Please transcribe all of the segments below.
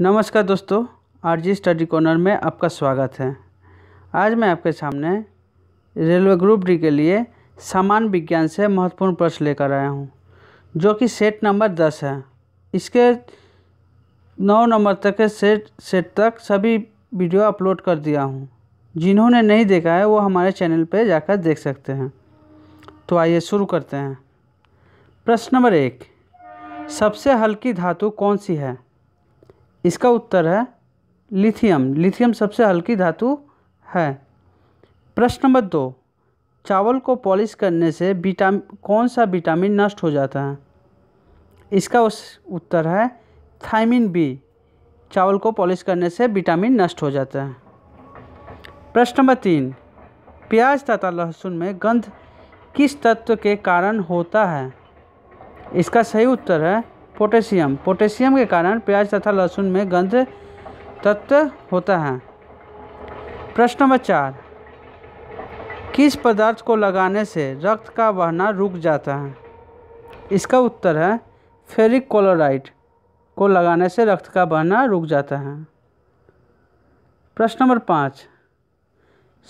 नमस्कार दोस्तों RG study corner में आपका स्वागत है आज मैं आपके सामने रेलवे ग्रुप डी के लिए सामान्य विज्ञान से महत्वपूर्ण प्रश्न लेकर आया हूँ जो कि सेट नंबर दस है इसके नौ नंबर तक के सेट सेट तक सभी वीडियो अपलोड कर दिया हूँ जिन्होंने नहीं देखा है वो हमारे चैनल पर जाकर देख सकते हैं तो आइए शुरू करते हैं प्रश्न नंबर एक सबसे हल्की धातु कौन सी है इसका उत्तर है लिथियम लिथियम सबसे हल्की धातु है प्रश्न नंबर दो चावल को पॉलिश करने से विटाम कौन सा विटामिन नष्ट हो जाता है इसका उस उत्तर है थाइमिन बी चावल को पॉलिश करने से विटामिन नष्ट हो जाता है प्रश्न नंबर तीन प्याज तथा लहसुन में गंध किस तत्व के कारण होता है इसका सही उत्तर है पोटेशियम पोटेशियम के कारण प्याज तथा लहसुन में गंध तत्व होता है प्रश्न नंबर चार किस पदार्थ को लगाने से रक्त का बहना रुक जाता है इसका उत्तर है फेरिक क्लोराइड को लगाने से रक्त का बहना रुक जाता है प्रश्न नंबर पाँच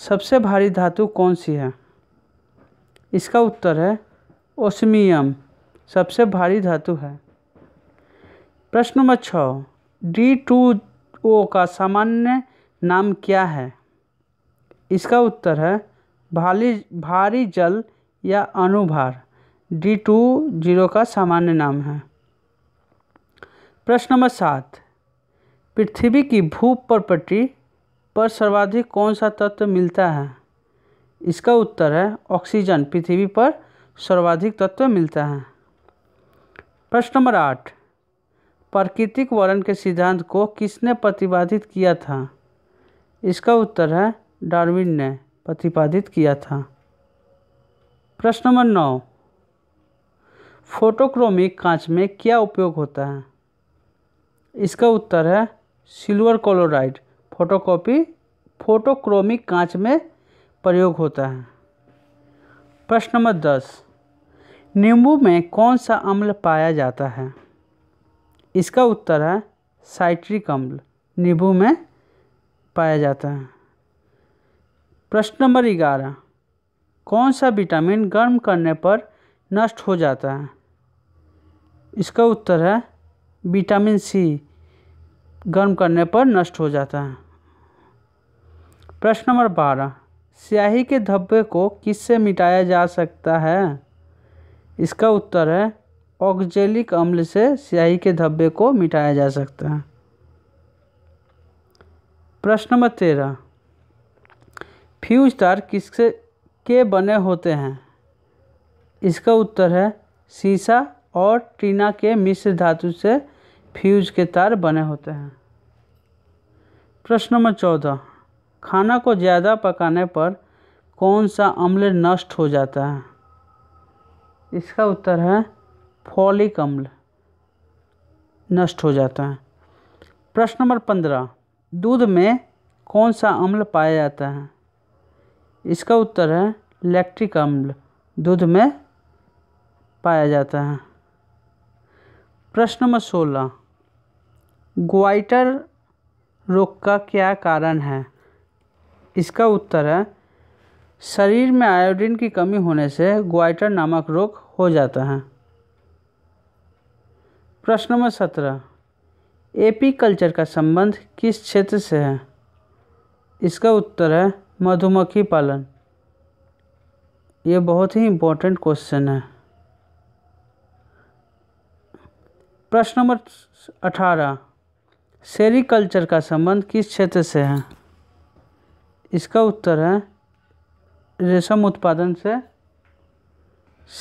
सबसे भारी धातु कौन सी है इसका उत्तर है ओस्मियम सबसे भारी धातु है प्रश्न नंबर छ डी टू ओ का सामान्य नाम क्या है इसका उत्तर है भारी भारी जल या अनुभार डी टू जीरो का सामान्य नाम है प्रश्न नंबर सात पृथ्वी की भू प्रॉपर्टी पर सर्वाधिक कौन सा तत्व मिलता है इसका उत्तर है ऑक्सीजन पृथ्वी पर सर्वाधिक तत्व मिलता है प्रश्न नंबर आठ प्राकृतिक वर्ण के सिद्धांत को किसने प्रतिपादित किया था इसका उत्तर है डार्विन ने प्रतिपादित किया था प्रश्न नंबर नौ फोटोक्रोमिक कांच में क्या उपयोग होता है इसका उत्तर है सिल्वर क्लोराइड फोटोकॉपी फोटोक्रोमिक कांच में प्रयोग होता है प्रश्न नंबर दस नींबू में कौन सा अम्ल पाया जाता है इसका उत्तर है साइट्रिक अम्ल नींबू में पाया जाता है प्रश्न नंबर ग्यारह कौन सा विटामिन गर्म करने पर नष्ट हो जाता है इसका उत्तर है विटामिन सी गर्म करने पर नष्ट हो जाता है प्रश्न नंबर बारह स्याही के धब्बे को किससे मिटाया जा सकता है इसका उत्तर है ऑक्जेलिक अम्ल से स्याही के धब्बे को मिटाया जा सकता है प्रश्न नंबर तेरह फ्यूज तार किससे के बने होते हैं इसका उत्तर है सीसा और टीना के मिश्र धातु से फ्यूज के तार बने होते हैं प्रश्न नंबर चौदह खाना को ज़्यादा पकाने पर कौन सा अम्ल नष्ट हो जाता है इसका उत्तर है फॉलिक अम्ल नष्ट हो जाता है प्रश्न नंबर पंद्रह दूध में कौन सा अम्ल पाया जाता है इसका उत्तर है लैक्ट्रिक अम्ल दूध में पाया जाता है प्रश्न नंबर सोलह ग्वाइटर रोग का क्या कारण है इसका उत्तर है शरीर में आयोडीन की कमी होने से ग्वाइटर नामक रोग हो जाता है प्रश्न नंबर सत्रह एपी कल्चर का संबंध किस क्षेत्र से है इसका उत्तर है मधुमक्खी पालन ये बहुत ही इम्पोर्टेंट क्वेश्चन है प्रश्न नंबर अठारह सेरिकल्चर का संबंध किस क्षेत्र से है इसका उत्तर है रेशम उत्पादन से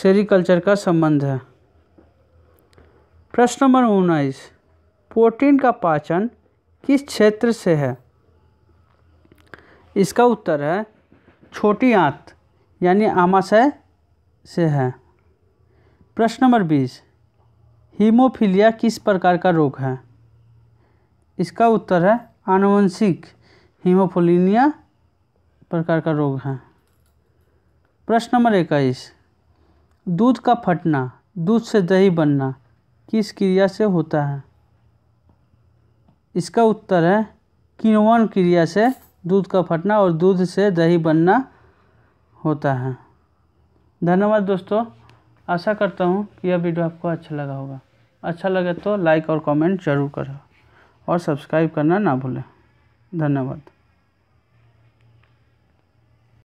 सेरिकल्चर का संबंध है प्रश्न नंबर उन्नीस प्रोटीन का पाचन किस क्षेत्र से है इसका उत्तर है छोटी आंत यानी आमाशय से है प्रश्न नंबर बीस हीमोफीलिया किस प्रकार का रोग है इसका उत्तर है आनुवंशिक हीमोफोलिनिया प्रकार का रोग है प्रश्न नंबर इक्कीस दूध का फटना दूध से दही बनना किस क्रिया से होता है इसका उत्तर है किनवन क्रिया से दूध का फटना और दूध से दही बनना होता है धन्यवाद दोस्तों आशा करता हूँ कि यह वीडियो आपको अच्छा लगा होगा अच्छा लगे तो लाइक और कमेंट ज़रूर करें और सब्सक्राइब करना ना भूलें धन्यवाद